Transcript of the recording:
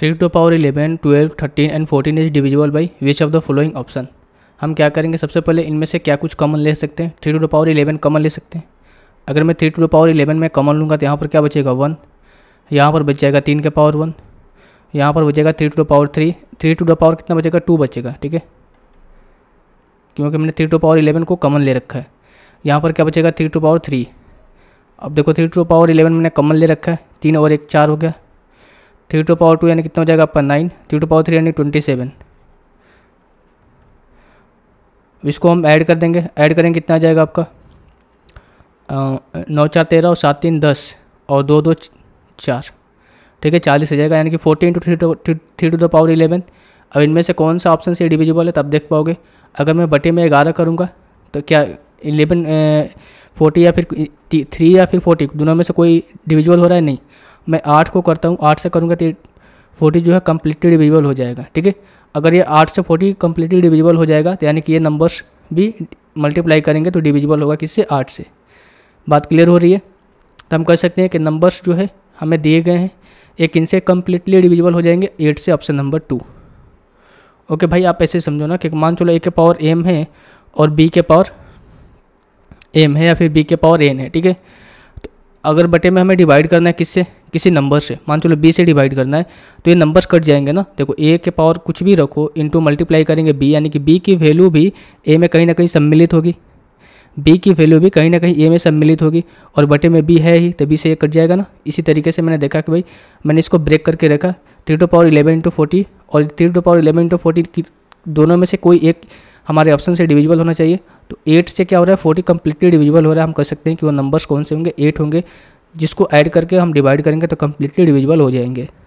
three to power eleven twelve thirteen and fourteen is divisible by which of the following option हम क्या करेंगे सबसे पहले इनमें से क्या कुछ कॉमन ले सकते हैं three to power eleven common ले सकते हैं अगर मैं थ्री टू पावर इलेवन में कॉमन लूँगा तो यहाँ पर क्या बचेगा वन यहाँ पर बच जाएगा तीन के पावर वन यहाँ पर बचेगा three to power three three to power कितना बचेगा टू बचेगा ठीक है क्योंकि मैंने थ्री टू पावर इलेवन को कॉमन ले रखा है यहाँ पर क्या बचेगा थ्री टू पावर थ्री अब देखो थ्री टू पावर इलेवन मैंने कॉमन ले रखा है तीन और एक चार हो गया थ्री टू पावर टू यानी कितना हो जाएगा आपका nine three to power three यानी ट्वेंटी सेवन इसको हम ऐड कर देंगे ऐड करेंगे कितना आ जाएगा आपका नौ चार तेरह और सात तीन दस और दो दो चार ठीक है चालीस हो जाएगा यानी कि forty into three to three to the power eleven अब इनमें से कौन सा ऑप्शन से डिविजिबल है तब देख पाओगे अगर मैं बटे में ग्यारह करूँगा तो क्या इलेवन फोर्टी या फिर थ्री या फिर फोर्टी दोनों में से कोई डिविजिबल हो रहा है नहीं मैं आठ को करता हूँ आठ से करूँगा तो फोर्टी जो है कम्प्लीटली डिविजिबल हो जाएगा ठीक है अगर ये आठ से फोर्टी कम्प्लीटली डिविजिबल हो जाएगा तो यानी कि ये नंबर्स भी मल्टीप्लाई करेंगे तो डिविजिबल होगा किससे आठ से बात क्लियर हो रही है तो हम कह सकते हैं कि नंबर्स जो है हमें दिए गए हैं एक इनसे कम्प्लीटली डिविजिबल हो जाएंगे एट से ऑप्शन नंबर टू ओके भाई आप ऐसे समझो ना कि मान चलो ए के पावर एम है और बी के पावर एम है या फिर बी के पावर एन है ठीक है अगर बटे में हमें डिवाइड करना है किससे किसी नंबर से मान चलो बी से डिवाइड करना है तो ये नंबर्स कट जाएंगे ना देखो ए के पावर कुछ भी रखो इनटू मल्टीप्लाई करेंगे बी यानी कि बी की वैल्यू भी ए में कहीं ना कहीं सम्मिलित होगी बी की वैल्यू भी कहीं ना कहीं ए में सम्मिलित होगी और बटे में बी है ही तो बी से ये कट जाएगा ना इसी तरीके से मैंने देखा कि भाई मैंने इसको ब्रेक करके रखा three to power eleven into forty और three to power eleven into forty दोनों में से कोई एक हमारे ऑप्शन से डिविजिबल होना चाहिए तो एट से क्या हो रहा है फोर्टी कम्प्लीटली डिविजिबल हो रहा है हम कह सकते हैं कि वो नंबर्स कौन से होंगे एट होंगे जिसको ऐड करके हम डिवाइड करेंगे तो कम्प्लीटली डिविजिबल हो जाएंगे